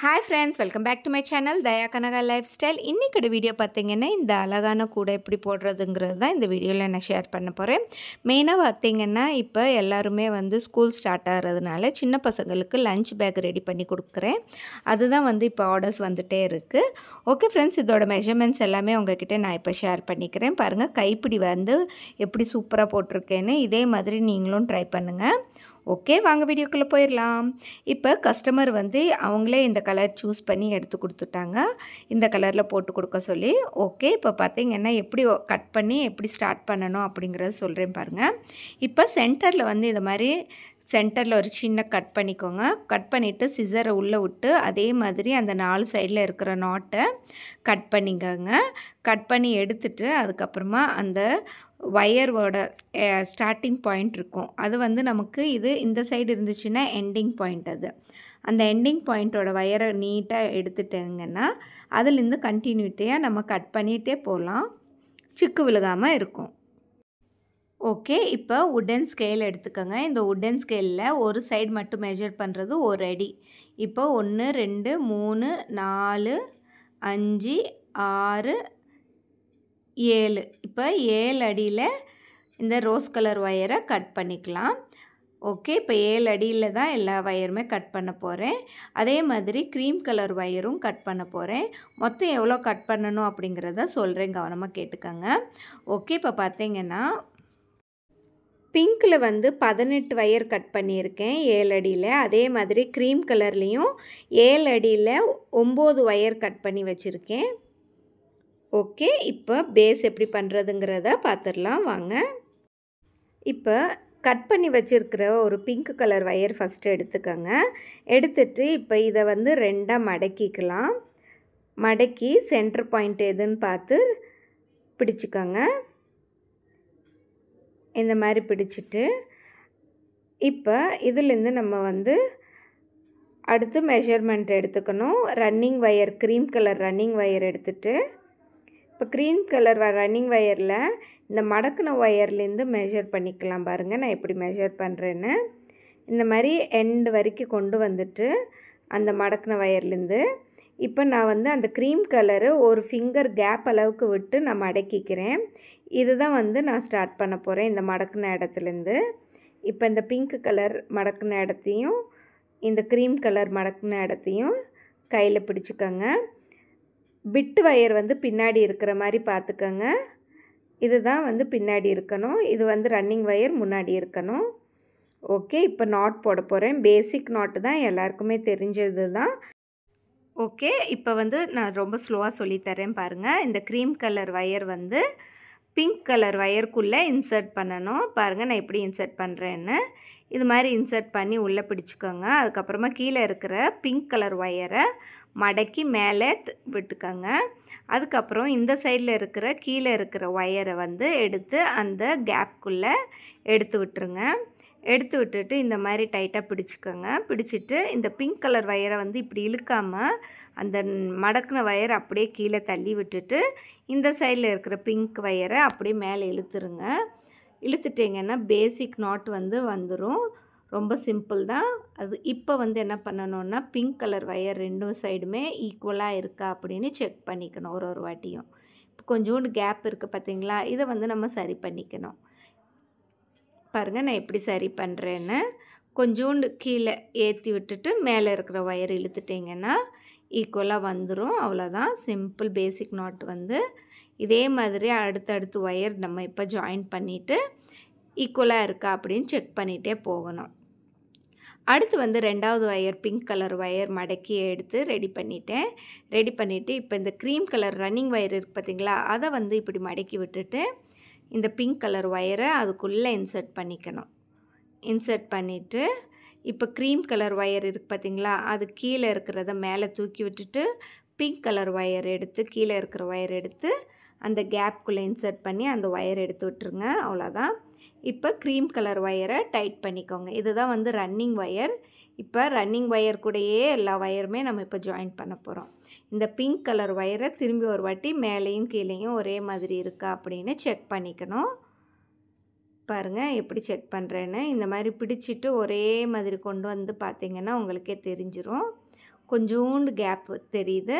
hi friends welcome back to my channel Daya Kanaka lifestyle இன்றைக்கோட video பார்த்தீங்கன்னா இந்த அழகான கூடை எப்படி போடுறதுங்கிறது தான் இந்த வீடியோவில் நான் ஷேர் பண்ண போகிறேன் மெயினாக பார்த்திங்கன்னா இப்போ எல்லாருமே வந்து ஸ்கூல் ஸ்டார்ட் ஆகிறதுனால சின்ன பசங்களுக்கு லஞ்ச் பேக் ரெடி பண்ணி கொடுக்குறேன் அதுதான் வந்து இப்போ ஆர்டர்ஸ் வந்துகிட்டே இருக்குது ஓகே ஃப்ரெண்ட்ஸ் இதோட மெஷர்மெண்ட்ஸ் எல்லாமே உங்ககிட்ட நான் இப்போ ஷேர் பண்ணிக்கிறேன் பாருங்கள் கைப்பிடி வந்து எப்படி சூப்பராக போட்டிருக்கேன்னு இதே மாதிரி நீங்களும் ட்ரை பண்ணுங்கள் ஓகே வாங்க வீடியோக்குள்ளே போயிடலாம் இப்போ கஸ்டமர் வந்து அவங்களே இந்த கலர் சூஸ் பண்ணி எடுத்து கொடுத்துட்டாங்க இந்த கலரில் போட்டு கொடுக்க சொல்லி ஓகே இப்போ பார்த்தீங்கன்னா எப்படி கட் பண்ணி எப்படி ஸ்டார்ட் பண்ணணும் அப்படிங்கிறத சொல்கிறேன் பாருங்கள் இப்போ சென்டரில் வந்து இந்த மாதிரி சென்டரில் ஒரு சின்ன கட் பண்ணிக்கோங்க கட் பண்ணிவிட்டு சிசரை உள்ளே விட்டு அதே மாதிரி அந்த நாலு சைடில் இருக்கிற நாட்டை கட் பண்ணிக்கோங்க கட் பண்ணி எடுத்துட்டு அதுக்கப்புறமா அந்த ஒயரோட ஸ்டார்டிங் பாயிண்ட் இருக்கும் அது வந்து நமக்கு இது இந்த சைடு இருந்துச்சுன்னா எண்டிங் பாயிண்ட் அது அந்த எண்டிங் பாயிண்ட்டோட ஒயரை நீட்டாக எடுத்துட்டேங்கன்னா அதுலேருந்து கண்டினியூட்டியாக நம்ம கட் பண்ணிகிட்டே போகலாம் சிக்கு விழுகாமல் இருக்கும் ஓகே இப்போ உடன் ஸ்கேல் எடுத்துக்கோங்க இந்த உடன் ஸ்கேலில் ஒரு சைடு மட்டும் மெஷர் பண்ணுறது ஒரு அடி இப்போ ஒன்று ரெண்டு மூணு நாலு அஞ்சு ஆறு ஏழு இப்போ ஏழு அடியில் இந்த ரோஸ் கலர் ஒயரை கட் பண்ணிக்கலாம் ஓகே இப்போ ஏழு அடியில் தான் எல்லா ஒயருமே கட் பண்ண போகிறேன் அதே மாதிரி க்ரீம் கலர் ஒயரும் கட் பண்ண போகிறேன் மொத்தம் எவ்வளோ கட் பண்ணணும் அப்படிங்கிறத சொல்கிறேன் கவனமாக கேட்டுக்கோங்க ஓகே இப்போ பார்த்தீங்கன்னா பிங்க்கில் வந்து பதினெட்டு ஒயர் கட் பண்ணியிருக்கேன் ஏழு அடியில் அதே மாதிரி க்ரீம் கலர்லேயும் ஏழு அடியில் ஒம்பது ஒயர் கட் பண்ணி வச்சுருக்கேன் ஓகே இப்போ பேஸ் எப்படி பண்ணுறதுங்கிறத பார்த்துடலாம் வாங்க இப்போ கட் பண்ணி வச்சுருக்கிற ஒரு பிங்க் கலர் ஒயர் ஃபஸ்ட்டு எடுத்துக்கோங்க எடுத்துட்டு இப்போ இதை வந்து ரெண்டாக மடக்கிக்கலாம் மடக்கி சென்டர் பாயிண்ட் எதுன்னு பார்த்து பிடிச்சிக்கோங்க இந்த மாதிரி பிடிச்சிட்டு இப்போ இதுலேருந்து நம்ம வந்து அடுத்து மெஷர்மெண்ட் எடுத்துக்கணும் running wire cream colour running wire எடுத்துகிட்டு இப்போ க்ரீம் கலர் ரன்னிங் ஒயரில் இந்த மடக்கின ஒயர்லேருந்து மெஷர் பண்ணிக்கலாம் பாருங்கள் நான் எப்படி மெஷர் பண்ணுறேன்னு இந்த மாதிரி எண்டு வரைக்கும் கொண்டு வந்துட்டு அந்த மடக்கின ஒயர்லேருந்து இப்போ நான் வந்து அந்த க்ரீம் கலரு ஒரு ஃபிங்கர் கேப் அளவுக்கு விட்டு நான் மடக்கிக்கிறேன் இதுதான் வந்து நான் ஸ்டார்ட் பண்ண போகிறேன் இந்த மடக்குன இடத்துலேருந்து இப்போ இந்த பிங்க் கலர் மடக்குன இடத்தையும் இந்த க்ரீம் கலர் மடக்குன இடத்தையும் கையில் பிடிச்சிக்கோங்க பிட்டு வயர் வந்து பின்னாடி இருக்கிற மாதிரி பார்த்துக்கோங்க இதுதான் வந்து பின்னாடி இருக்கணும் இது வந்து ரன்னிங் வயர் முன்னாடி இருக்கணும் ஓகே இப்போ நாட் போட போகிறேன் பேசிக் நாட்டு தான் எல்லாருக்குமே தெரிஞ்சது தான் ஓகே இப்போ வந்து நான் ரொம்ப ஸ்லோவாக சொல்லித்தரேன் பாருங்கள் இந்த க்ரீம் கலர் ஒயர் வந்து பிங்க் கலர் ஒயருக்குள்ளே இன்சர்ட் பண்ணணும் பாருங்கள் நான் எப்படி இன்சர்ட் பண்ணுறேன்னு இது மாதிரி இன்சர்ட் பண்ணி உள்ளே பிடிச்சிக்கோங்க அதுக்கப்புறமா கீழே இருக்கிற பிங்க் கலர் ஒயரை மடக்கி மேலே விட்டுக்கோங்க அதுக்கப்புறம் இந்த சைடில் இருக்கிற கீழே இருக்கிற ஒயரை வந்து எடுத்து அந்த கேப்குள்ளே எடுத்து விட்டுருங்க எடுத்து விட்டுட்டு இந்த மாதிரி டைட்டாக பிடிச்சிக்கோங்க பிடிச்சிட்டு இந்த பிங்க் கலர் வயரை வந்து இப்படி இழுக்காமல் அந்த மடக்குன வயர் அப்படியே கீழே தள்ளி விட்டுட்டு இந்த சைடில் இருக்கிற பிங்க் வயரை அப்படியே மேலே இழுத்துருங்க இழுத்துட்டிங்கன்னா பேசிக் நாட் வந்து வந்துடும் ரொம்ப சிம்பிள் தான் அது இப்போ வந்து என்ன பண்ணணுன்னா பிங்க் கலர் வயர் ரெண்டும் சைடுமே ஈக்குவலாக இருக்கா அப்படின்னு செக் பண்ணிக்கணும் ஒரு ஒரு வாட்டியும் இப்போ கொஞ்சோண்டு கேப் இருக்குது பார்த்தீங்களா இதை வந்து நம்ம சரி பண்ணிக்கணும் பாருங்கள் நான் எப்படி சரி பண்ணுறேன்னு கொஞ்சோண்டு கீழே ஏற்றி விட்டுட்டு மேலே இருக்கிற ஒயர் இழுத்துட்டிங்கன்னா ஈக்குவலாக வந்துடும் அவ்வளோதான் சிம்பிள் பேசிக் நாட் வந்து இதே மாதிரி அடுத்தடுத்து ஒயர் நம்ம இப்போ ஜாயின் பண்ணிவிட்டு ஈக்குவலாக இருக்கா அப்படின்னு செக் பண்ணிகிட்டே போகணும் அடுத்து வந்து ரெண்டாவது ஒயர் பிங்க் கலர் ஒயர் மடக்கி எடுத்து ரெடி பண்ணிட்டேன் ரெடி பண்ணிவிட்டு இப்போ இந்த க்ரீம் கலர் ரன்னிங் ஒயர் இருக்குது பார்த்திங்களா அதை வந்து இப்படி மடக்கி விட்டுட்டு இந்த பிங்க் கலர் ஒயரை அதுக்குள்ளே இன்சர்ட் பண்ணிக்கணும் இன்சர்ட் பண்ணிவிட்டு இப்போ க்ரீம் கலர் ஒயர் இருக்குது பார்த்திங்களா அது கீழே இருக்கிறத மேலே தூக்கி விட்டுட்டு பிங்க் கலர் ஒயர் எடுத்து கீழே இருக்கிற ஒயர் எடுத்து அந்த கேப்குள்ளே இன்சர்ட் பண்ணி அந்த ஒயர் எடுத்து விட்ருங்க அவ்வளோதான் இப்போ க்ரீம் கலர் ஒயரை டைட் பண்ணிக்கோங்க இதுதான் வந்து ரன்னிங் ஒயர் இப்போ ரன்னிங் ஒயர் கூடயே எல்லா ஒயருமே நம்ம இப்போ ஜாயின் பண்ண போகிறோம் இந்த பிங்க் கலர் ஒயரை திரும்பி ஒரு வாட்டி மேலேயும் கீழேயும் ஒரே மாதிரி இருக்கா அப்படின்னு செக் பண்ணிக்கணும் பாருங்கள் எப்படி செக் பண்ணுறேன்னு இந்த மாதிரி பிடிச்சிட்டு ஒரே மாதிரி கொண்டு வந்து பார்த்திங்கன்னா உங்களுக்கே தெரிஞ்சிடும் கொஞ்சோண்டு கேப் தெரியுது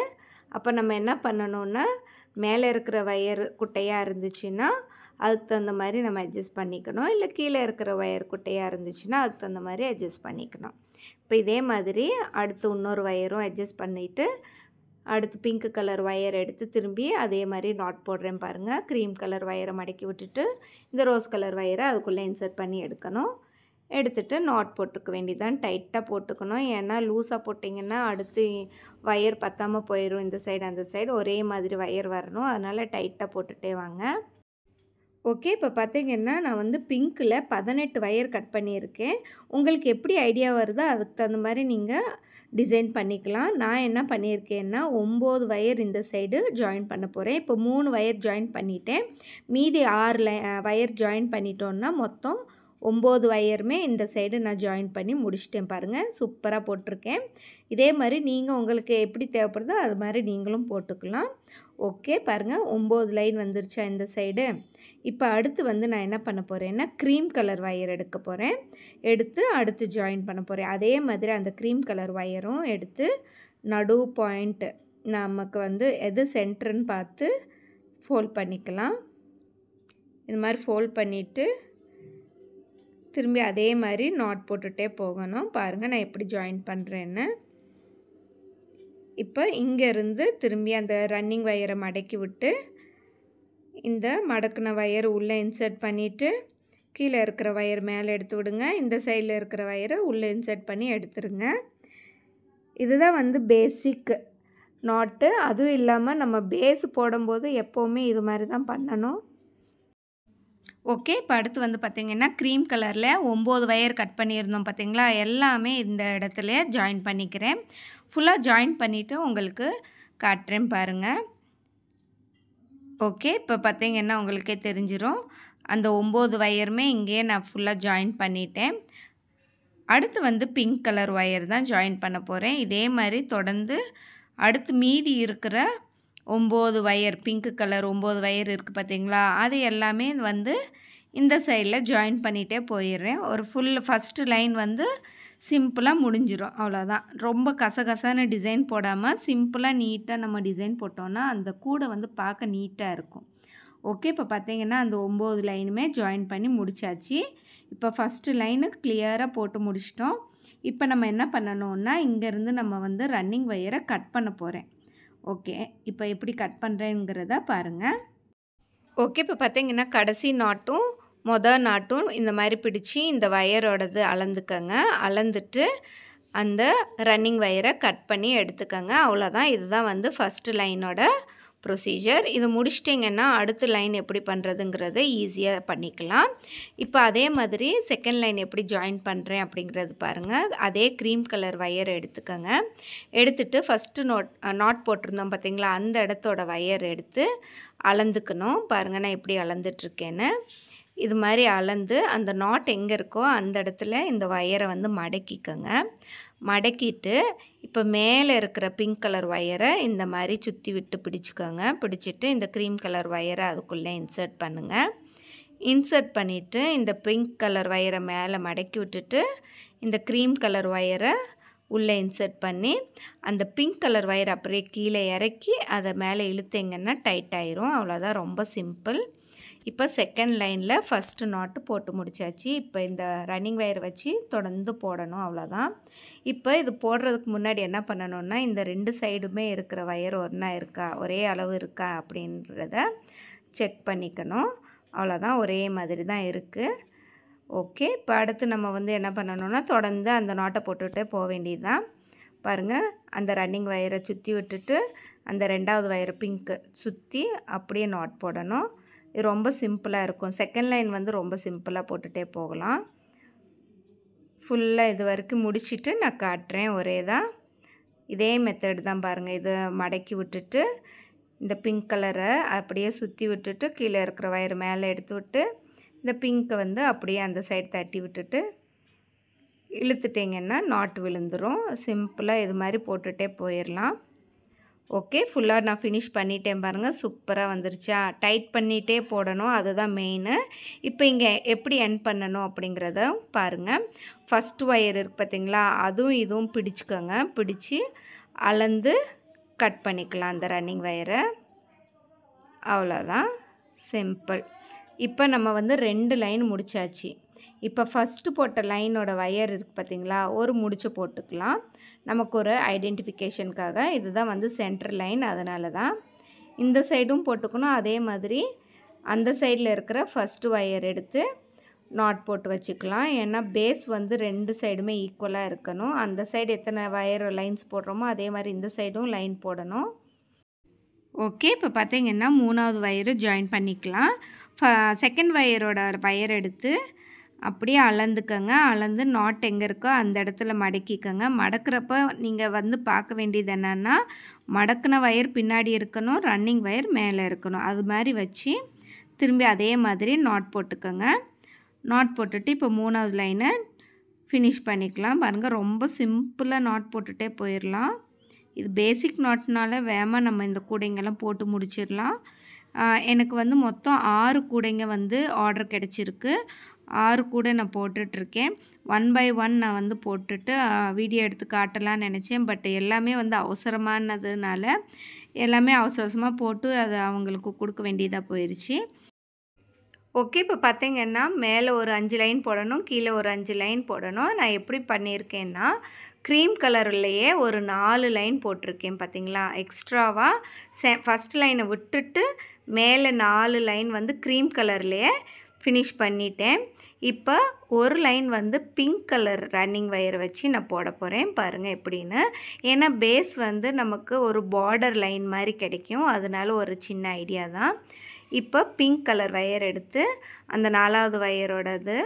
அப்போ நம்ம என்ன பண்ணணுன்னா மேலே இருக்கிற ஒயர் குட்டையாக இருந்துச்சுன்னா அதுக்கு தகுந்த மாதிரி நம்ம அட்ஜஸ்ட் பண்ணிக்கணும் இல்லை கீழே இருக்கிற ஒயர் குட்டையாக இருந்துச்சுன்னா அதுக்கு தகுந்த மாதிரி அட்ஜஸ்ட் பண்ணிக்கணும் இப்போ இதே மாதிரி அடுத்து இன்னொரு ஒயரும் அட்ஜஸ்ட் பண்ணிவிட்டு அடுத்து பிங்க் கலர் ஒயர் எடுத்து திரும்பி அதே மாதிரி நாட் போடுறேன் பாருங்கள் க்ரீம் கலர் ஒயரை மடக்கி விட்டுட்டு இந்த ரோஸ் கலர் ஒயரை அதுக்குள்ளே இன்சர்ட் பண்ணி எடுக்கணும் எடுத்துட்டு நாட் போட்டுக்க வேண்டியதான் டைட்டாக போட்டுக்கணும் ஏன்னா லூஸாக போட்டிங்கன்னா அடுத்து ஒயர் பற்றாமல் போயிடும் இந்த சைடு அந்த சைடு ஒரே மாதிரி ஒயர் வரணும் அதனால் டைட்டாக போட்டுகிட்டே வாங்க ஓகே இப்போ பார்த்தீங்கன்னா நான் வந்து பிங்க்கில் பதினெட்டு ஒயர் கட் பண்ணியிருக்கேன் உங்களுக்கு எப்படி ஐடியா வருதோ அதுக்கு தகுந்த மாதிரி நீங்கள் டிசைன் பண்ணிக்கலாம் நான் என்ன பண்ணியிருக்கேன்னா ஒம்பது வயர் இந்த சைடு ஜாயின் பண்ண போகிறேன் இப்போ மூணு ஒயர் ஜாயின் பண்ணிட்டேன் மீதி ஆறு வயர் ஜாயின் பண்ணிட்டோன்னா மொத்தம் ஒம்பது ஒயருமே இந்த சைடு நான் ஜாயின் பண்ணி முடிச்சிட்டேன் பாருங்கள் சூப்பராக போட்டிருக்கேன் இதே மாதிரி நீங்கள் உங்களுக்கு எப்படி தேவைப்படுதோ அது மாதிரி நீங்களும் போட்டுக்கலாம் ஓகே பாருங்கள் ஒம்பது லைன் வந்துருச்சா இந்த சைடு இப்போ அடுத்து வந்து நான் என்ன பண்ண போகிறேன்னா க்ரீம் கலர் ஒயர் எடுக்க போகிறேன் எடுத்து அடுத்து ஜாயின் பண்ண போகிறேன் அதே மாதிரி அந்த க்ரீம் கலர் ஒயரும் எடுத்து நடு பாயிண்ட்டு நமக்கு வந்து எது சென்டர்ன்னு பார்த்து ஃபோல்ட் பண்ணிக்கலாம் இது மாதிரி ஃபோல்ட் பண்ணிவிட்டு திரும்பி அதே மாதிரி நாட் போட்டுகிட்டே போகணும் பாருங்கள் நான் எப்படி ஜாயின் பண்ணுறேன்னு இப்போ இங்கேருந்து திரும்பி அந்த ரன்னிங் ஒயரை மடக்கி விட்டு இந்த மடக்குன வயர் உள்ளே இன்சர்ட் பண்ணிவிட்டு கீழே இருக்கிற ஒயர் மேலே எடுத்து விடுங்க இந்த சைடில் இருக்கிற ஒயரை உள்ளே இன்சர்ட் பண்ணி எடுத்துருங்க இதுதான் வந்து பேசிக்கு நாட்டு அதுவும் இல்லாமல் நம்ம பேஸு போடும்போது எப்போவுமே இது மாதிரி தான் பண்ணணும் ஓகே இப்போ அடுத்து வந்து பார்த்திங்கன்னா க்ரீம் கலரில் ஒம்பது வயர் கட் பண்ணியிருந்தோம் பார்த்திங்களா எல்லாமே இந்த இடத்துல ஜாயின் பண்ணிக்கிறேன் ஃபுல்லாக ஜாயின் பண்ணிவிட்டு உங்களுக்கு காட்டுறேன் பாருங்கள் ஓகே இப்போ பார்த்திங்கன்னா உங்களுக்கே தெரிஞ்சிடும் அந்த ஒம்பது ஒயருமே இங்கேயே நான் ஃபுல்லாக ஜாயின் பண்ணிட்டேன் அடுத்து வந்து பிங்க் கலர் ஒயர் தான் ஜாயின் பண்ண போகிறேன் இதே மாதிரி தொடர்ந்து அடுத்து மீதி இருக்கிற ஒம்பது ஒயர் பிங்க் கலர் ஒம்பது ஒயர் இருக்குது பார்த்தீங்களா அது எல்லாமே வந்து இந்த சைடில் ஜாயின் பண்ணிகிட்டே போயிடுறேன் ஒரு ஃபுல் ஃபஸ்ட்டு லைன் வந்து சிம்பிளாக முடிஞ்சிடும் அவ்வளோதான் ரொம்ப கசகசான டிசைன் போடாமல் சிம்பிளாக நீட்டாக நம்ம டிசைன் போட்டோன்னா அந்த கூடை வந்து பார்க்க நீட்டாக இருக்கும் ஓகே இப்போ பார்த்தீங்கன்னா அந்த ஒம்பது லைனுமே ஜாயின் பண்ணி முடித்தாச்சு இப்போ ஃபஸ்ட்டு லைனு கிளியராக போட்டு முடிச்சிட்டோம் இப்போ நம்ம என்ன பண்ணணுன்னா இங்கேருந்து நம்ம வந்து ரன்னிங் ஒயரை கட் பண்ண போகிறேன் ஓகே இப்போ எப்படி கட் பண்ணுறேங்கிறத பாருங்கள் ஓகே இப்போ பார்த்தீங்கன்னா கடைசி நாட்டும் மொதல் நாட்டும் இந்த மாதிரி பிடிச்சி இந்த வயரோடது அளந்துக்கங்க அளந்துட்டு அந்த ரன்னிங் வயரை கட் பண்ணி எடுத்துக்கோங்க அவ்வளோதான் இதுதான் வந்து ஃபஸ்ட்டு லைனோட ப்ரொசீஜர் இது முடிச்சிட்டிங்கன்னா அடுத்த லைன் எப்படி பண்ணுறதுங்கிறத ஈஸியாக பண்ணிக்கலாம் இப்போ அதே மாதிரி செகண்ட் லைன் எப்படி ஜாயின் பண்ணுறேன் அப்படிங்கிறது பாருங்கள் அதே க்ரீம் கலர் ஒயர் எடுத்துக்கோங்க எடுத்துட்டு ஃபஸ்ட்டு நோட் நாட் போட்டிருந்தோம் பார்த்திங்களா அந்த இடத்தோட ஒயர் எடுத்து அளந்துக்கணும் பாருங்கள் நான் எப்படி அளந்துட்டுருக்கேன்னு இது மாதிரி அளந்து அந்த நாட் எங்கே இருக்கோ அந்த இடத்துல இந்த ஒயரை வந்து மடக்கிக்கோங்க மடக்கிட்டு இப்போ மேலே இருக்கிற பிங்க் கலர் ஒயரை இந்த மாதிரி சுற்றி விட்டு பிடிச்சிக்கோங்க பிடிச்சிட்டு இந்த க்ரீம் கலர் ஒயரை அதுக்குள்ளே இன்சர்ட் பண்ணுங்கள் இன்சர்ட் பண்ணிவிட்டு இந்த பிங்க் கலர் ஒயரை மேலே மடக்கி விட்டுட்டு இந்த க்ரீம் கலர் ஒயரை உள்ளே இன்சர்ட் பண்ணி அந்த பிங்க் கலர் ஒயர் அப்படியே கீழே இறக்கி அதை மேலே இழுத்தீங்கன்னா டைட் ஆயிரும் அவ்வளோதான் ரொம்ப சிம்பிள் இப்போ செகண்ட் லைனில் ஃபஸ்ட்டு நாட்டு போட்டு முடித்தாச்சு இப்போ இந்த ரன்னிங் வயர் வச்சு தொடர்ந்து போடணும் அவ்வளோதான் இப்போ இது போடுறதுக்கு முன்னாடி என்ன பண்ணணும்னா இந்த ரெண்டு சைடுமே இருக்கிற வயர் ஒன்றா இருக்கா ஒரே அளவு இருக்கா அப்படின்றத செக் பண்ணிக்கணும் அவ்வளோதான் ஒரே மாதிரி தான் இருக்குது ஓகே இப்போ அடுத்து நம்ம வந்து என்ன பண்ணணும்னா தொடர்ந்து அந்த நாட்டை போட்டுகிட்டே போக வேண்டியது தான் பாருங்கள் அந்த ரன்னிங் வயரை சுற்றி விட்டுட்டு அந்த ரெண்டாவது வயரை பிங்க்கு சுற்றி அப்படியே நாட் போடணும் இது ரொம்ப சிம்பிளாக இருக்கும் செகண்ட் லைன் வந்து ரொம்ப சிம்பிளாக போட்டுகிட்டே போகலாம் ஃபுல்லாக இது வரைக்கும் முடிச்சுட்டு நான் காட்டுறேன் ஒரே தான் இதே மெத்தடு தான் பாருங்கள் இதை மடக்கி விட்டுட்டு இந்த பிங்க் கலரை அப்படியே சுற்றி விட்டுட்டு கீழே இருக்கிற வயர் மேலே எடுத்து விட்டு இந்த பிங்க்கை வந்து அப்படியே அந்த சைடு தட்டி விட்டுட்டு இழுத்துட்டிங்கன்னா நாட்டு விழுந்துடும் சிம்பிளாக இது மாதிரி போட்டுகிட்டே போயிடலாம் ஓகே ஃபுல்லாக நான் ஃபினிஷ் பண்ணிட்டேன் பாருங்கள் சூப்பராக வந்துருச்சா டைட் பண்ணிகிட்டே போடணும் அதுதான் மெயின் இப்போ இங்கே எப்படி என் பண்ணணும் அப்படிங்கிறத பாருங்கள் ஃபஸ்ட் ஒயர் இருக்குது பார்த்திங்களா அதுவும் இதுவும் பிடிச்சிக்கோங்க பிடிச்சி அளந்து கட் பண்ணிக்கலாம் அந்த ரன்னிங் ஒயரை அவ்வளோதான் சிம்பிள் இப்போ நம்ம வந்து ரெண்டு லைன் முடித்தாச்சு இப்போ ஃபஸ்ட்டு போட்ட லைனோட ஒயர் இருக்குது பார்த்திங்களா ஒரு முடிச்சு போட்டுக்கலாம் நமக்கு ஒரு ஐடென்டிஃபிகேஷனுக்காக இதுதான் வந்து சென்டர் லைன் அதனால தான் இந்த சைடும் போட்டுக்கணும் அதே மாதிரி அந்த சைடில் இருக்கிற ஃபஸ்ட்டு ஒயர் எடுத்து நாட் போட்டு வச்சுக்கலாம் ஏன்னா பேஸ் வந்து ரெண்டு சைடுமே ஈக்குவலாக இருக்கணும் அந்த சைடு எத்தனை ஒயர் லைன்ஸ் போடுறோமோ அதே மாதிரி இந்த சைடும் லைன் போடணும் ஓகே இப்போ பார்த்திங்கன்னா மூணாவது ஒயரு ஜாயின் பண்ணிக்கலாம் செகண்ட் வயரோட ஒயர் எடுத்து அப்படியே அளந்துக்கங்க அளந்து நாட் எங்கே இருக்கோ அந்த இடத்துல மடக்கிக்கங்க மடக்கிறப்ப நீங்கள் வந்து பார்க்க வேண்டியது என்னென்னா மடக்கின ஒயர் பின்னாடி இருக்கணும் ரன்னிங் ஒயர் மேலே இருக்கணும் அது மாதிரி வச்சு திரும்பி அதே மாதிரி நாட் போட்டுக்கோங்க நாட் போட்டுட்டு இப்போ மூணாவது லைனை ஃபினிஷ் பண்ணிக்கலாம் பாருங்கள் ரொம்ப சிம்பிளாக நாட் போட்டுகிட்டே போயிடலாம் இது பேசிக் நாட்னால வேகமாக நம்ம இந்த கூடைங்கெல்லாம் போட்டு முடிச்சிடலாம் எனக்கு வந்து மொத்தம் ஆறு கூடைங்க வந்து ஆர்டர் கிடச்சிருக்கு ஆறு கூட நான் போட்டுட்ருக்கேன் ஒன் பை ஒன் நான் வந்து போட்டுட்டு வீடியோ எடுத்து காட்டலான்னு நினச்சேன் பட் எல்லாமே வந்து அவசரமானதுனால எல்லாமே அவசர அவசரமாக போட்டு அதை அவங்களுக்கு கொடுக்க வேண்டியதாக போயிடுச்சு ஓகே இப்போ பார்த்திங்கன்னா மேலே ஒரு அஞ்சு லைன் போடணும் கீழே ஒரு அஞ்சு லைன் போடணும் நான் எப்படி பண்ணியிருக்கேன்னா க்ரீம் கலர்லேயே ஒரு நாலு லைன் போட்டிருக்கேன் பார்த்தீங்களா எக்ஸ்ட்ராவாக செ ஃபஸ்ட் லைனை விட்டுட்டு மேலே நாலு லைன் வந்து க்ரீம் கலர்லேயே ஃபினிஷ் பண்ணிட்டேன் இப்போ ஒரு லைன் வந்து பிங்க் கலர் ரன்னிங் வயர் வச்சு நான் போட போகிறேன் பாருங்கள் எப்படின்னு ஏன்னா பேஸ் வந்து நமக்கு ஒரு பார்டர் லைன் மாதிரி கிடைக்கும் அதனால ஒரு சின்ன ஐடியா தான் இப்போ பிங்க் கலர் வயர் எடுத்து அந்த நாலாவது வயரோடது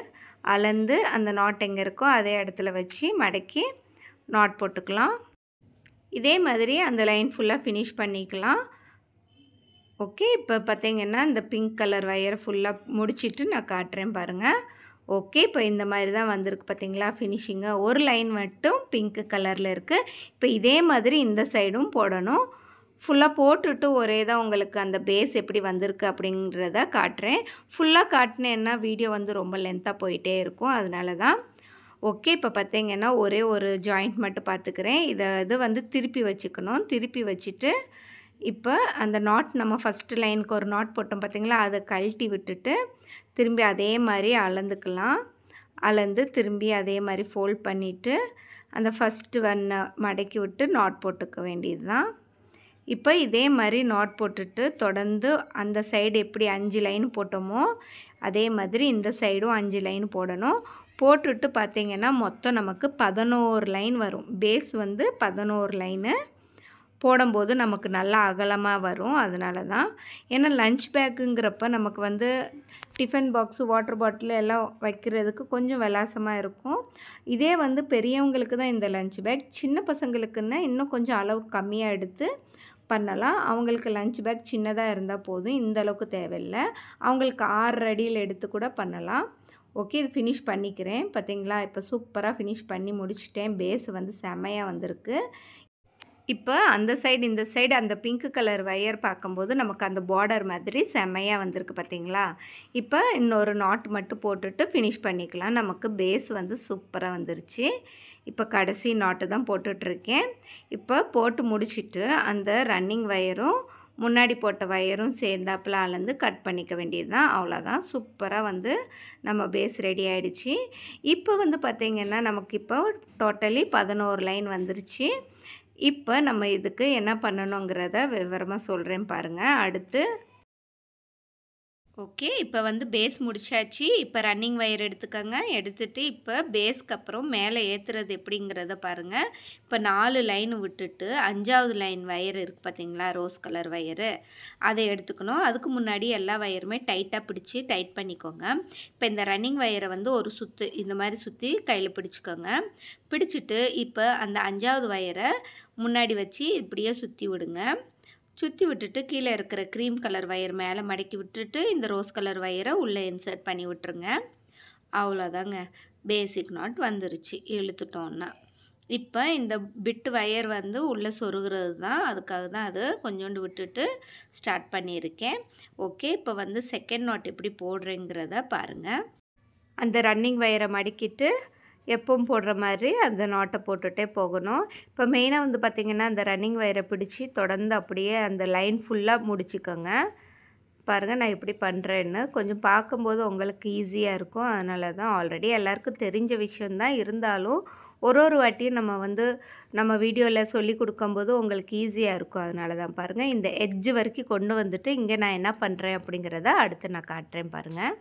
அளந்து அந்த நாட் எங்கே இருக்கோ அதே இடத்துல வச்சு மடக்கி நாட் போட்டுக்கலாம் இதே மாதிரி அந்த லைன் ஃபுல்லாக ஃபினிஷ் பண்ணிக்கலாம் ஓகே இப்போ பார்த்தீங்கன்னா இந்த பிங்க் கலர் ஒயரை ஃபுல்லாக முடிச்சுட்டு நான் காட்டுறேன் பாருங்கள் ஓகே இப்போ இந்த மாதிரி தான் வந்திருக்கு பார்த்தீங்களா ஃபினிஷிங்காக ஒரு லைன் மட்டும் பிங்க் கலரில் இருக்குது இப்போ இதே மாதிரி இந்த சைடும் போடணும் ஃபுல்லாக போட்டுட்டு ஒரே தான் உங்களுக்கு அந்த பேஸ் எப்படி வந்திருக்கு அப்படிங்கிறத காட்டுறேன் ஃபுல்லாக காட்டினேன்னா வீடியோ வந்து ரொம்ப லென்த்தாக போயிட்டே இருக்கும் அதனால தான் ஓகே இப்போ பார்த்தீங்கன்னா ஒரே ஒரு ஜாயிண்ட் மட்டும் பார்த்துக்கிறேன் இதை இது வந்து திருப்பி வச்சுக்கணும் திருப்பி வச்சுட்டு இப்போ அந்த நாட் நம்ம ஃபஸ்ட்டு லைனுக்கு ஒரு நாட் போட்டோம் பார்த்திங்களா அதை கழட்டி விட்டுட்டு திரும்பி அதே மாதிரி அளந்துக்கலாம் அளந்து திரும்பி அதே மாதிரி ஃபோல்ட் பண்ணிவிட்டு அந்த ஃபஸ்ட்டு வண்ணை மடக்கி விட்டு நாட் போட்டுக்க வேண்டியது தான் இப்போ இதே மாதிரி நாட் போட்டுட்டு தொடர்ந்து அந்த சைடு எப்படி அஞ்சு லைன் போட்டோமோ அதே மாதிரி இந்த சைடும் அஞ்சு லைன் போடணும் போட்டுட்டு பார்த்திங்கன்னா மொத்தம் நமக்கு பதினோரு லைன் வரும் பேஸ் வந்து பதினோரு லைனு போடும்போது நமக்கு நல்லா அகலமாக வரும் அதனால தான் ஏன்னா லஞ்ச் பேக்குங்கிறப்ப நமக்கு வந்து டிஃபன் பாக்ஸு வாட்டர் பாட்டில் எல்லாம் வைக்கிறதுக்கு கொஞ்சம் விலாசமாக இருக்கும் இதே வந்து பெரியவங்களுக்கு தான் இந்த லஞ்ச் பேக் சின்ன பசங்களுக்குன்னா இன்னும் கொஞ்சம் அளவு கம்மியாக எடுத்து பண்ணலாம் அவங்களுக்கு லஞ்ச் பேக் சின்னதாக இருந்தால் போதும் இந்த அளவுக்கு தேவையில்லை அவங்களுக்கு ஆறு அடியில் எடுத்து கூட பண்ணலாம் ஓகே இது ஃபினிஷ் பண்ணிக்கிறேன் பார்த்தீங்களா இப்போ சூப்பராக ஃபினிஷ் பண்ணி முடிச்சிட்டேன் பேஸ் வந்து செமையாக வந்திருக்கு இப்போ அந்த சைடு இந்த சைடு அந்த பிங்க் கலர் வயர் பார்க்கும்போது நமக்கு அந்த பார்டர் மாதிரி செம்மையாக வந்திருக்கு பார்த்திங்களா இப்போ இன்னொரு நாட் மட்டும் போட்டுட்டு ஃபினிஷ் பண்ணிக்கலாம் நமக்கு பேஸ் வந்து சூப்பராக வந்துருச்சு இப்போ கடைசி நாட்டு தான் போட்டுட்ருக்கேன் இப்போ போட்டு முடிச்சுட்டு அந்த ரன்னிங் ஒயரும் முன்னாடி போட்ட ஒயரும் சேர்ந்தாப்பில் அளந்து கட் பண்ணிக்க வேண்டியது தான் அவ்வளோதான் சூப்பராக வந்து நம்ம பேஸ் ரெடி ஆகிடுச்சு இப்போ வந்து பார்த்திங்கன்னா நமக்கு இப்போ டோட்டலி பதினோரு லைன் வந்துருச்சு இப்போ நம்ம இதுக்கு என்ன பண்ணணுங்கிறத விவரமாக சொல்கிறேன் பாருங்கள் அடுத்து ஓகே இப்போ வந்து பேஸ் முடிச்சாச்சு இப்போ ரன்னிங் ஒயர் எடுத்துக்கோங்க எடுத்துகிட்டு இப்போ பேஸ்க்கு அப்புறம் மேலே ஏற்றுறது எப்படிங்கிறத பாருங்கள் இப்போ நாலு லைன் விட்டுட்டு அஞ்சாவது லைன் ஒயர் இருக்குது பார்த்தீங்களா ரோஸ் கலர் ஒயரு அதை எடுத்துக்கணும் அதுக்கு முன்னாடி எல்லா ஒயருமே டைட்டாக பிடிச்சி டைட் பண்ணிக்கோங்க இப்போ இந்த ரன்னிங் வயரை வந்து ஒரு சுற்று இந்த மாதிரி சுற்றி கையில் பிடிச்சிக்கோங்க பிடிச்சிட்டு இப்போ அந்த அஞ்சாவது ஒயரை முன்னாடி வச்சு இப்படியே சுற்றி விடுங்க சுற்றி விட்டுட்டு கீழே இருக்கிற க்ரீம் கலர் வயர் மேலே மடக்கி விட்டுட்டு இந்த ரோஸ் கலர் வயரை உள்ளே இன்சர்ட் பண்ணி விட்டுருங்க அவ்வளோதாங்க பேசிக் நாட் வந்துருச்சு இழுத்துட்டோன்னா இப்போ இந்த பிட்டு வயர் வந்து உள்ளே சொருகிறது தான் அதுக்காக தான் அது கொஞ்சோண்டு விட்டுட்டு ஸ்டார்ட் பண்ணியிருக்கேன் ஓகே இப்போ வந்து செகண்ட் நாட் எப்படி போடுறேங்கிறத பாருங்கள் அந்த ரன்னிங் வயரை மடிக்கிட்டு எப்பவும் போடுற மாதிரி அந்த நாட்டை போட்டுகிட்டே போகணும் இப்போ மெயினாக வந்து பார்த்திங்கன்னா அந்த ரன்னிங் வயரை பிடிச்சி தொடர்ந்து அப்படியே அந்த லைன் ஃபுல்லாக முடிச்சுக்கோங்க பாருங்கள் நான் இப்படி பண்ணுறேன்னு கொஞ்சம் பார்க்கும்போது உங்களுக்கு ஈஸியாக இருக்கும் அதனால தான் ஆல்ரெடி எல்லாருக்கும் தெரிஞ்ச விஷயந்தான் இருந்தாலும் ஒரு ஒரு வாட்டியும் நம்ம வந்து நம்ம வீடியோவில் சொல்லி கொடுக்கும்போது உங்களுக்கு ஈஸியாக இருக்கும் அதனால தான் பாருங்கள் இந்த எட்ஜ் வரைக்கும் கொண்டு வந்துட்டு இங்கே நான் என்ன பண்ணுறேன் அப்படிங்கிறத அடுத்து நான் காட்டுறேன் பாருங்கள்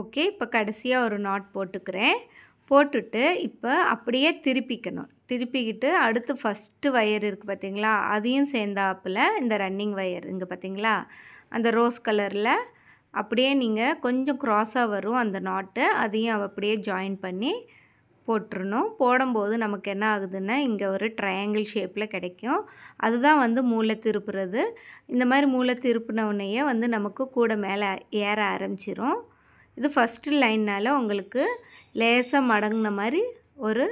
ஓகே இப்போ கடைசியாக ஒரு நாட் போட்டுக்கிறேன் போட்டுட்டு இப்போ அப்படியே திருப்பிக்கணும் திருப்பிக்கிட்டு அடுத்து ஃபஸ்ட்டு வயர் இருக்குது பார்த்திங்களா அதையும் சேர்ந்தாப்பில் இந்த ரன்னிங் வயர் இங்கே பார்த்திங்களா அந்த ரோஸ் கலரில் அப்படியே நீங்கள் கொஞ்சம் க்ராஸாக வரும் அந்த நாட்டு அதையும் அப்படியே ஜாயின் பண்ணி போட்டுருணும் போடும்போது நமக்கு என்ன ஆகுதுன்னா இங்கே ஒரு ட்ரையாங்கிள் ஷேப்பில் கிடைக்கும் அதுதான் வந்து மூளை திருப்புறது இந்த மாதிரி மூளை திருப்பினவுனையே வந்து நமக்கு கூட மேலே ஏற ஆரம்பிச்சிரும் இது ஃபஸ்ட்டு லைன்னால் உங்களுக்கு லேசாக மடங்கின மாதிரி ஒரு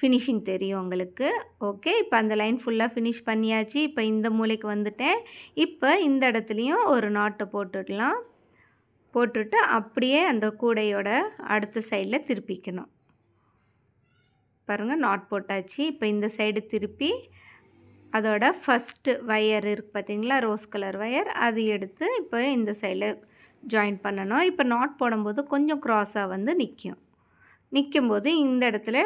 ஃபினிஷிங் தெரியும் உங்களுக்கு ஓகே இப்போ அந்த லைன் ஃபுல்லாக ஃபினிஷ் பண்ணியாச்சு இப்போ இந்த மூளைக்கு வந்துட்டேன் இப்போ இந்த இடத்துலையும் ஒரு நாட்டை போட்டுடலாம் போட்டுட்டு அப்படியே அந்த கூடையோட அடுத்த சைடில் திருப்பிக்கணும் பாருங்கள் நாட் போட்டாச்சு இப்போ இந்த சைடு திருப்பி அதோட ஃபஸ்ட்டு ஒயர் இருக்குது பார்த்திங்களா ரோஸ் கலர் ஒயர் அது எடுத்து இப்போ இந்த சைடில் ஜாயின் பண்ணணும் இப்போ நாட் போடும்போது கொஞ்சம் க்ராஸாக வந்து நிற்கும் நிற்கும்போது இந்த இடத்துல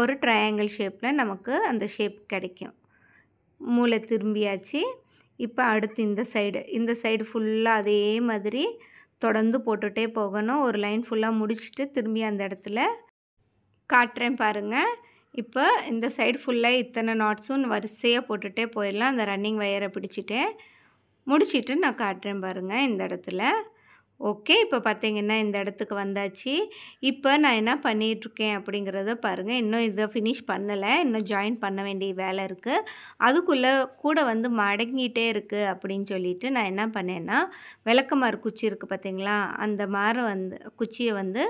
ஒரு ட்ரையாங்கிள் ஷேப்பில் நமக்கு அந்த ஷேப் கிடைக்கும் மூளை திரும்பியாச்சு இப்போ அடுத்து இந்த சைடு இந்த சைடு ஃபுல்லாக அதே மாதிரி தொடர்ந்து போட்டுகிட்டே போகணும் ஒரு லைன் ஃபுல்லாக முடிச்சுட்டு திரும்பி அந்த இடத்துல காட்டுறேன் பாருங்கள் இப்போ இந்த சைடு ஃபுல்லாக இத்தனை நாட்ஸும் வரிசையாக போட்டுகிட்டே போயிடலாம் அந்த ரன்னிங் வயரை பிடிச்சிட்டு முடிச்சுட்டு நான் காட்டுறேன் பாருங்கள் இந்த இடத்துல ஓகே இப்போ பார்த்தீங்கன்னா இந்த இடத்துக்கு வந்தாச்சு இப்போ நான் என்ன பண்ணிகிட்ருக்கேன் அப்படிங்கிறத பாருங்கள் இன்னும் இதை ஃபினிஷ் பண்ணலை இன்னும் ஜாயின் பண்ண வேண்டிய வேலை இருக்குது அதுக்குள்ளே கூட வந்து மடங்கிட்டே இருக்குது அப்படின்னு சொல்லிட்டு நான் என்ன பண்ணேன்னா விளக்கமாறு குச்சி இருக்குது பார்த்திங்களா அந்த மாறு வந்து குச்சியை வந்து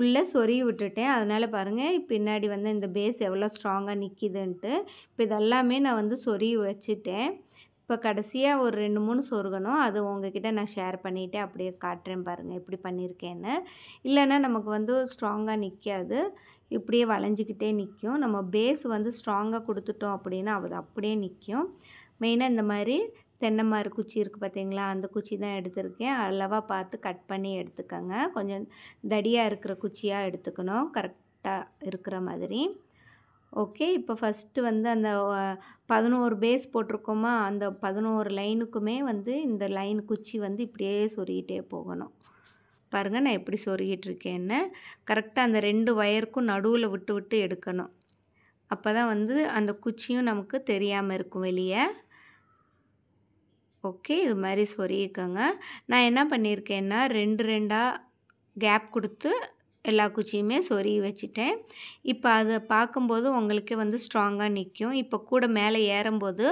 உள்ளே சொருகி விட்டுட்டேன் அதனால் பாருங்கள் பின்னாடி வந்து இந்த பேஸ் எவ்வளோ ஸ்ட்ராங்காக நிற்கிதுன்ட்டு இப்போ இதெல்லாமே நான் வந்து சொறி வச்சுட்டேன் இப்போ கடைசியாக ஒரு ரெண்டு மூணு சொருகணும் அது உங்ககிட்ட நான் ஷேர் பண்ணிவிட்டு அப்படியே காட்டுறேன் பாருங்கள் எப்படி பண்ணியிருக்கேன்னு இல்லைன்னா நமக்கு வந்து ஸ்ட்ராங்காக நிற்காது இப்படியே வளைஞ்சிக்கிட்டே நிற்கும் நம்ம பேஸ் வந்து ஸ்ட்ராங்காக கொடுத்துட்டோம் அப்படின்னா அது அப்படியே நிற்கும் மெயினாக இந்த மாதிரி தென்னைமாறு குச்சி இருக்குது பார்த்தீங்களா அந்த குச்சி தான் எடுத்திருக்கேன் அளவாக பார்த்து கட் பண்ணி எடுத்துக்கோங்க கொஞ்சம் தடியாக இருக்கிற குச்சியாக எடுத்துக்கணும் கரெக்டாக இருக்கிற மாதிரி ஓகே இப்போ ஃபஸ்ட்டு வந்து அந்த பதினோரு பேஸ் போட்டிருக்கோமா அந்த பதினோரு லைனுக்குமே வந்து இந்த லைன் குச்சி வந்து இப்படியே சொருகிட்டே போகணும் பாருங்கள் நான் எப்படி சொருகிட்டுருக்கேன்னு கரெக்டாக அந்த ரெண்டு ஒயருக்கும் நடுவில் விட்டு விட்டு எடுக்கணும் அப்போ தான் வந்து அந்த குச்சியும் நமக்கு தெரியாமல் இருக்கும் வெளியே ஓகே இது மாதிரி சொருகிக்கோங்க நான் என்ன பண்ணியிருக்கேன்னா ரெண்டு ரெண்டாக கேப் கொடுத்து எல்லா குச்சியுமே சொருகி வச்சுட்டேன் இப்போ அதை பார்க்கும்போது உங்களுக்கே வந்து ஸ்ட்ராங்காக நிற்கும் இப்போ கூட மேலே ஏறும்போது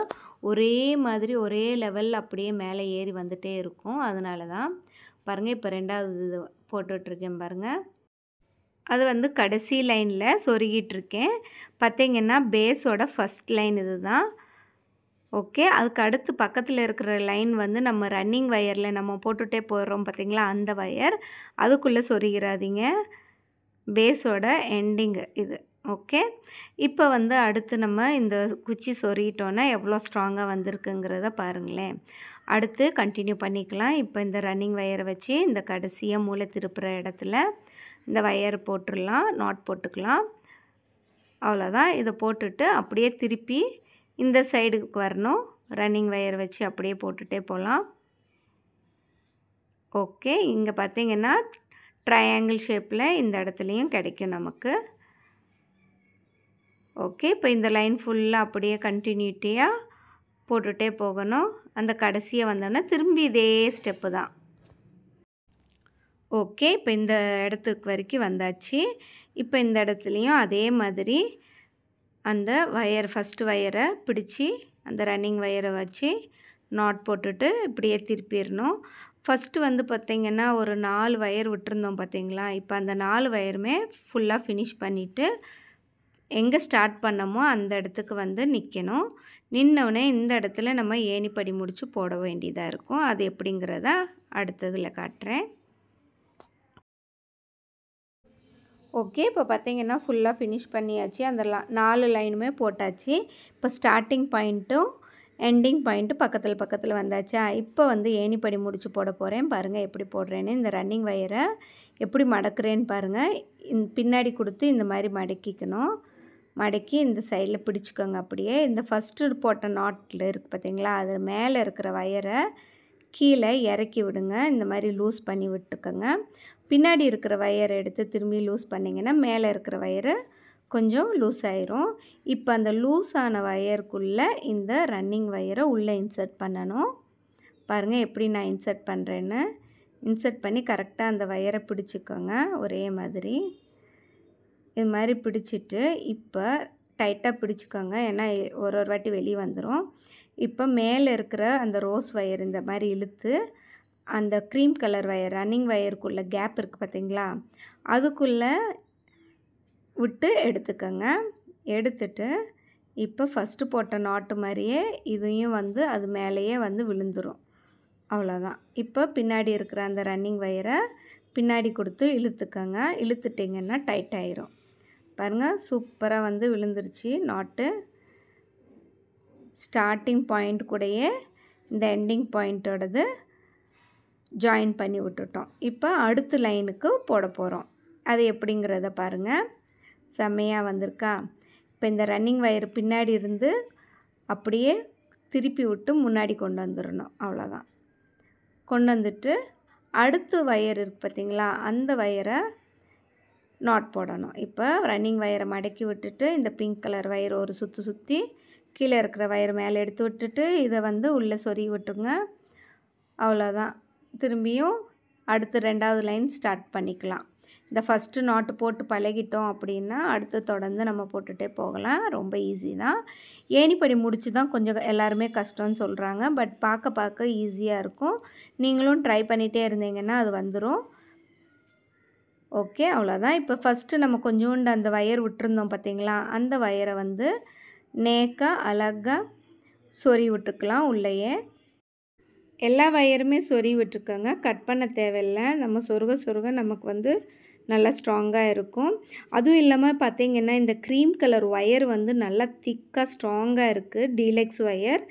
ஒரே மாதிரி ஒரே லெவலில் அப்படியே மேலே ஏறி வந்துகிட்டே இருக்கும் அதனால தான் பாருங்கள் இப்போ ரெண்டாவது இது போட்டுட்ருக்கேன் பாருங்கள் அது வந்து கடைசி லைனில் சொருகிட்டுருக்கேன் பார்த்தீங்கன்னா பேஸோட ஃபஸ்ட் லைன் இது தான் ஓகே அதுக்கு அடுத்து பக்கத்தில் இருக்கிற லைன் வந்து நம்ம ரன்னிங் ஒயரில் நம்ம போட்டுகிட்டே போகிறோம் பார்த்திங்களா அந்த ஒயர் அதுக்குள்ளே சொருகிறாதீங்க பேஸோட எண்டிங்கு இது ஓகே இப்போ வந்து அடுத்து நம்ம இந்த குச்சி சொருகிட்டோன்னா எவ்வளோ ஸ்ட்ராங்காக வந்திருக்குங்கிறத பாருங்களேன் அடுத்து கண்டினியூ பண்ணிக்கலாம் இப்போ இந்த ரன்னிங் ஒயரை வச்சு இந்த கடைசியாக மூளை திருப்புகிற இடத்துல இந்த ஒயர் போட்டுடலாம் நாட் போட்டுக்கலாம் அவ்வளோதான் இதை போட்டுட்டு அப்படியே திருப்பி இந்த சைடுக்கு வரணும் ரன்னிங் வயர் வச்சு அப்படியே போட்டுகிட்டே போகலாம் ஓகே இங்கே பார்த்தீங்கன்னா ட்ரையாங்கிள் ஷேப்பில் இந்த இடத்துலையும் கிடைக்கும் நமக்கு ஓகே இப்போ இந்த லைன் ஃபுல்லாக அப்படியே கண்டினியூட்டியாக போட்டுகிட்டே போகணும் அந்த கடைசியை வந்தோன்னா திரும்பி இதே ஸ்டெப்பு தான் ஓகே இப்போ இந்த இடத்துக்கு வரைக்கும் வந்தாச்சு இப்போ இந்த இடத்துலையும் அதே மாதிரி அந்த ஒயர் ஃபஸ்ட்டு ஒயரை பிடிச்சி அந்த ரன்னிங் வயரை வச்சு நாட் போட்டுட்டு இப்படியே திருப்பிடணும் ஃபஸ்ட்டு வந்து பார்த்திங்கன்னா ஒரு நாலு வயர் விட்டுருந்தோம் பார்த்திங்களா இப்போ அந்த நாலு ஒயருமே ஃபுல்லாக ஃபினிஷ் பண்ணிவிட்டு எங்கே ஸ்டார்ட் பண்ணமோ அந்த இடத்துக்கு வந்து நிற்கணும் நின்னவுடனே இந்த இடத்துல நம்ம ஏணிப்படி முடித்து போட வேண்டியதாக இருக்கும் அது எப்படிங்கிறத அடுத்ததில் காட்டுறேன் ஓகே இப்போ பார்த்திங்கன்னா ஃபுல்லாக ஃபினிஷ் பண்ணியாச்சு அந்த நாலு லைனுமே போட்டாச்சு இப்போ ஸ்டார்டிங் பாயிண்ட்டும் எண்டிங் பாயிண்ட்டு பக்கத்தில் பக்கத்தில் வந்தாச்சா இப்போ வந்து ஏணிப்படி முடித்து போட போகிறேன் பாருங்கள் எப்படி போடுறேன்னு இந்த ரன்னிங் வயரை எப்படி மடக்கிறேன்னு பாருங்கள் இந் பின்னாடி கொடுத்து இந்த மாதிரி மடக்கிக்கணும் மடக்கி இந்த சைடில் பிடிச்சிக்கோங்க அப்படியே இந்த ஃபஸ்ட்டு போட்ட நாட்டில் இருக்குது பார்த்தீங்களா அது மேலே இருக்கிற வயரை கீழே இறக்கி விடுங்க இந்த மாதிரி லூஸ் பண்ணி விட்டுக்கோங்க பின்னாடி இருக்கிற வயரை எடுத்து திரும்பி லூஸ் பண்ணிங்கன்னா மேலே இருக்கிற வயரை கொஞ்சம் லூஸ் ஆயிரும் இப்போ அந்த லூஸ் ஆன வயருக்குள்ளே இந்த ரன்னிங் வயரை உள்ளே இன்சர்ட் பண்ணணும் பாருங்கள் எப்படி நான் இன்சர்ட் பண்ணுறேன்னு இன்சர்ட் பண்ணி கரெக்டாக அந்த வயரை பிடிச்சிக்கோங்க ஒரே மாதிரி இது மாதிரி பிடிச்சிட்டு இப்போ டைட்டாக பிடிச்சிக்கோங்க ஏன்னா ஒரு ஒரு வாட்டி வெளியே வந்துடும் இப்போ மேலே இருக்கிற அந்த ரோஸ் வயர் இந்த மாதிரி இழுத்து அந்த க்ரீம் கலர் வயர் ரன்னிங் வயருக்குள்ளே கேப் இருக்குது பார்த்தீங்களா அதுக்குள்ளே விட்டு எடுத்துக்கோங்க எடுத்துட்டு இப்போ ஃபஸ்ட்டு போட்ட நாட்டு மாதிரியே இதையும் வந்து அது மேலேயே வந்து விழுந்துடும் அவ்வளோதான் இப்போ பின்னாடி இருக்கிற அந்த ரன்னிங் வயரை பின்னாடி கொடுத்து இழுத்துக்கோங்க இழுத்துட்டிங்கன்னா டைட் ஆயிரும் பாருங்கள் சூப்பராக வந்து விழுந்துருச்சு நாட்டு ஸ்டார்டிங் பாயிண்ட் கூடயே இந்த எண்டிங் பாயிண்ட்டோடது ஜாயின் பண்ணி விட்டுட்டோம் இப்போ அடுத்த லைனுக்கு போட போகிறோம் அது எப்படிங்கிறத பாருங்கள் செம்மையாக வந்திருக்கா இப்போ இந்த ரன்னிங் வயர் பின்னாடி இருந்து அப்படியே திருப்பி விட்டு முன்னாடி கொண்டு வந்துடணும் அவ்வளோதான் கொண்டு வந்துட்டு அடுத்த வயர் இருக்குது பார்த்திங்களா அந்த வயரை நாட் போடணும் இப்போ ரன்னிங் வயரை மடக்கி விட்டுட்டு இந்த பிங்க் கலர் வயர் ஒரு சுற்றி சுற்றி கீழே இருக்கிற வயர் மேலே எடுத்து விட்டுட்டு இதை வந்து உள்ளே சொறி விட்டுங்க அவ்வளோதான் திரும்பியும் அடுத்து ரெண்டாவது லைன் ஸ்டார்ட் பண்ணிக்கலாம் இந்த ஃபஸ்ட்டு நாட்டு போட்டு பழகிட்டோம் அப்படின்னா அடுத்து தொடர்ந்து நம்ம போட்டுகிட்டே போகலாம் ரொம்ப ஈஸி தான் ஏணிப்படி முடிச்சு தான் கொஞ்சம் எல்லாருமே கஷ்டம்னு சொல்கிறாங்க பட் பார்க்க பார்க்க ஈஸியாக இருக்கும் நீங்களும் ட்ரை பண்ணிகிட்டே இருந்தீங்கன்னா அது வந்துடும் ஓகே அவ்வளோதான் இப்போ ஃபஸ்ட்டு நம்ம கொஞ்சோண்டு அந்த வயர் விட்டுருந்தோம் பார்த்திங்களா அந்த வயரை வந்து நேக்காக அழகாக சொறி விட்டுருக்கலாம் உள்ளேயே எல்லா வயருமே சொறி விட்டுருக்கோங்க கட் பண்ண தேவையில்லை நம்ம சொருக சொருக நமக்கு வந்து நல்லா ஸ்ட்ராங்காக இருக்கும் அதுவும் இல்லாமல் பார்த்திங்கன்னா இந்த க்ரீம் கலர் ஒயர் வந்து நல்லா திக்காக ஸ்ட்ராங்காக இருக்குது டீலக்ஸ் ஒயர்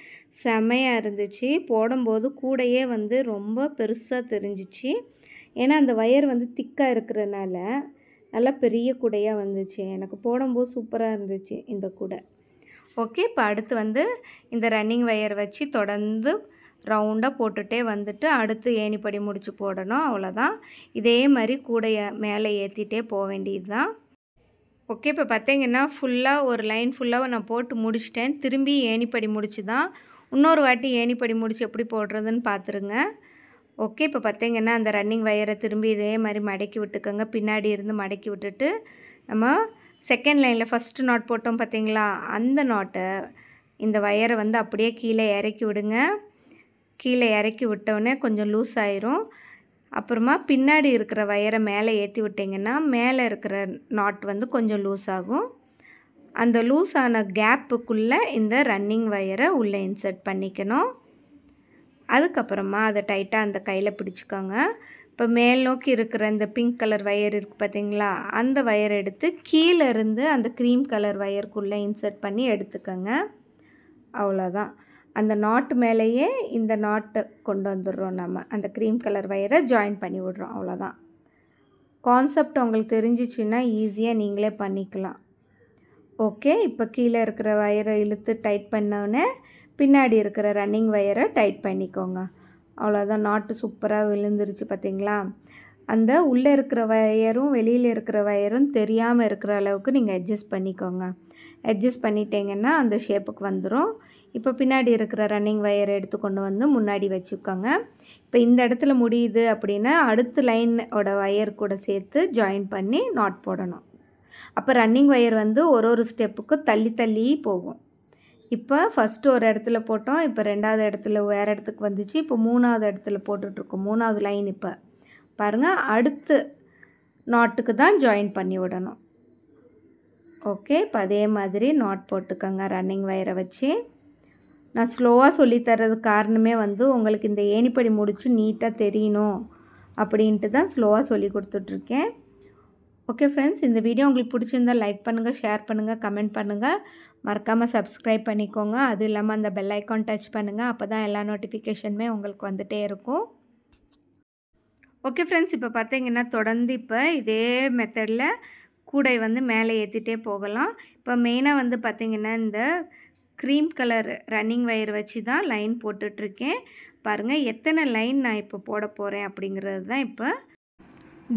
செமையாக இருந்துச்சு போடும்போது கூடையே வந்து ரொம்ப பெருசாக தெரிஞ்சிச்சு ஏன்னா அந்த ஒயர் வந்து திக்காக இருக்கிறனால நல்லா பெரிய கூடையாக வந்துச்சு எனக்கு போடும்போது சூப்பராக இருந்துச்சு இந்த கூடை ஓகே இப்போ அடுத்து வந்து இந்த ரன்னிங் ஒயர் வச்சு தொடர்ந்து ரவுண்டாக போட்டுகிட்டே வந்துட்டு அடுத்து ஏணிப்படி முடிச்சு போடணும் அவ்வளோதான் இதே மாதிரி கூடையை மேலே ஏற்றிட்டே போக வேண்டியது தான் ஓகே இப்போ பார்த்தீங்கன்னா ஃபுல்லாக ஒரு லைன் ஃபுல்லாக நான் போட்டு முடிச்சிட்டேன் திரும்பி ஏணிப்படி முடிச்சு தான் இன்னொரு வாட்டி ஏணிப்படி முடிச்சு எப்படி போடுறதுன்னு பார்த்துருங்க ஓகே இப்போ பார்த்தீங்கன்னா அந்த ரன்னிங் வயரை திரும்பி இதே மாதிரி மடக்கி விட்டுக்கோங்க பின்னாடி இருந்து மடக்கி விட்டுட்டு நம்ம செகண்ட் லைனில் ஃபஸ்ட்டு நாட் போட்டோம் பார்த்தீங்களா அந்த நாட்டை இந்த வயரை வந்து அப்படியே கீழே இறக்கி விடுங்க கீழே இறக்கி விட்டோடனே கொஞ்சம் லூஸ் ஆயிரும் அப்புறமா பின்னாடி இருக்கிற வயரை மேலே ஏற்றி விட்டிங்கன்னா மேலே இருக்கிற நாட் வந்து கொஞ்சம் லூஸ் ஆகும் அந்த லூஸ் ஆன கேப்புக்குள்ளே இந்த ரன்னிங் வயரை உள்ளே இன்சர்ட் பண்ணிக்கணும் அதுக்கப்புறமா அதை டைட்டாக அந்த கையில் பிடிச்சிக்கோங்க இப்போ மேல் நோக்கி இருக்கிற இந்த பிங்க் கலர் வயர் இருக்குது பார்த்தீங்களா அந்த வயர் எடுத்து கீழே இருந்து அந்த க்ரீம் கலர் வயருக்குள்ளே இன்சர்ட் பண்ணி எடுத்துக்கோங்க அவ்வளோதான் அந்த நாட்டு மேலேயே இந்த நாட்டு கொண்டு வந்துடுறோம் நம்ம அந்த க்ரீம் கலர் வயரை ஜாயின் பண்ணி விடுறோம் அவ்வளோதான் கான்செப்ட் உங்களுக்கு தெரிஞ்சிச்சுன்னா ஈஸியாக நீங்களே பண்ணிக்கலாம் ஓகே இப்போ கீழே இருக்கிற வயரை இழுத்து டைட் பண்ணோடனே பின்னாடி இருக்கிற ரன்னிங் வயரை டைட் பண்ணிக்கோங்க அவ்வளோதான் நாட்டு சூப்பராக விழுந்துருச்சு பார்த்தீங்களா அந்த உள்ளே இருக்கிற வயரும் வெளியில் இருக்கிற வயரும் தெரியாமல் இருக்கிற அளவுக்கு நீங்கள் அட்ஜஸ்ட் பண்ணிக்கோங்க அட்ஜஸ்ட் பண்ணிட்டீங்கன்னா அந்த ஷேப்புக்கு வந்துடும் இப்போ பின்னாடி இருக்கிற ரன்னிங் ஒயரை எடுத்து கொண்டு வந்து முன்னாடி வச்சுக்கோங்க இப்போ இந்த இடத்துல முடியுது அப்படின்னா அடுத்த லைனோட ஒயர் கூட சேர்த்து ஜாயின் பண்ணி நாட் போடணும் அப்போ ரன்னிங் ஒயர் வந்து ஒரு ஒரு ஸ்டெப்புக்கும் தள்ளி தள்ளி போகும் இப்போ ஃபஸ்ட்டு ஒரு இடத்துல போட்டோம் இப்போ ரெண்டாவது இடத்துல வேறு இடத்துக்கு வந்துச்சு இப்போ மூணாவது இடத்துல போட்டுட்ருக்கோம் மூணாவது லைன் இப்போ பாருங்கள் அடுத்து நாட்டுக்கு தான் ஜாயின் பண்ணி விடணும் ஓகே இப்போ அதே மாதிரி நாட் போட்டுக்கோங்க ரன்னிங் வயரை வச்சு நான் ஸ்லோவாக சொல்லித்தரதுக்கு காரணமே வந்து உங்களுக்கு இந்த ஏணிப்படி முடிச்சு நீட்டாக தெரியணும் அப்படின்ட்டு தான் ஸ்லோவாக சொல்லி கொடுத்துட்ருக்கேன் ஓகே ஃப்ரெண்ட்ஸ் இந்த வீடியோ உங்களுக்கு பிடிச்சிருந்தால் லைக் பண்ணுங்கள் ஷேர் பண்ணுங்கள் கமெண்ட் பண்ணுங்கள் மறக்காமல் சப்ஸ்கிரைப் பண்ணிக்கோங்க அது இல்லாமல் அந்த பெல் ஐக்கான் டச் பண்ணுங்கள் அப்போ தான் எல்லா நோட்டிஃபிகேஷனுமே உங்களுக்கு வந்துகிட்டே இருக்கும் ஓகே ஃப்ரெண்ட்ஸ் இப்போ பார்த்தீங்கன்னா தொடர்ந்து இப்போ இதே மெத்தடில் கூடை வந்து மேலே ஏற்றிட்டே போகலாம் இப்போ மெயினாக வந்து பார்த்திங்கன்னா இந்த க்ரீம் கலர் ரன்னிங் வயர் வச்சு தான் லைன் போட்டுட்ருக்கேன் பாருங்கள் எத்தனை லைன் நான் இப்போ போட போகிறேன் அப்படிங்கிறது தான் இப்போ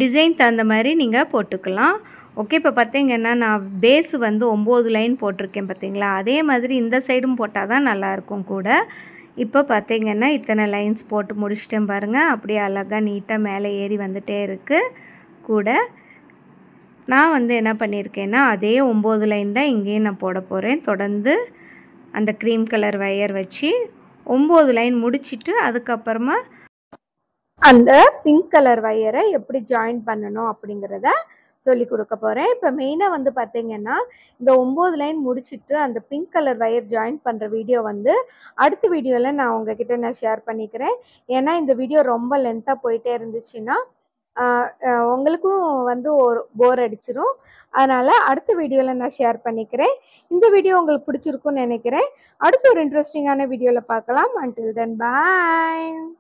டிசைன் தகுந்த மாதிரி நீங்கள் போட்டுக்கலாம் ஓகே இப்போ பார்த்தீங்கன்னா நான் பேஸ் வந்து ஒம்பது லைன் போட்டிருக்கேன் பார்த்தீங்களா அதே மாதிரி இந்த சைடும் போட்டால் தான் நல்லாயிருக்கும் கூட இப்போ பார்த்தீங்கன்னா இத்தனை லைன்ஸ் போட்டு முடிச்சிட்டேன் பாருங்கள் அப்படியே அழகாக நீட்டாக மேலே ஏறி வந்துட்டே இருக்குது கூட நான் வந்து என்ன பண்ணியிருக்கேன்னா அதே ஒம்பது லைன் தான் இங்கேயும் நான் போட போகிறேன் தொடர்ந்து அந்த க்ரீம் கலர் வயர் வச்சு ஒம்பது லைன் முடிச்சுட்டு அதுக்கப்புறமா அந்த பிங்க் கலர் ஒயரை எப்படி ஜாயின் பண்ணணும் அப்படிங்கிறத சொல்லி கொடுக்க போகிறேன் இப்போ மெயினாக வந்து பார்த்தீங்கன்னா இந்த ஒம்பது லைன் முடிச்சுட்டு அந்த பிங்க் கலர் வயர் ஜாயின் பண்ணுற வீடியோ வந்து அடுத்த வீடியோவில் நான் உங்ககிட்ட நான் ஷேர் பண்ணிக்கிறேன் ஏன்னா இந்த வீடியோ ரொம்ப லென்த்தாக போயிட்டே இருந்துச்சுன்னா உங்களுக்கும் வந்து ஒரு போர் அடிச்சிடும் அதனால் அடுத்த வீடியோவில் நான் ஷேர் பண்ணிக்கிறேன் இந்த வீடியோ உங்களுக்கு பிடிச்சிருக்குன்னு நினைக்கிறேன் அடுத்து ஒரு இன்ட்ரெஸ்டிங்கான வீடியோவில் பார்க்கலாம் அண்டில் தென் பாய்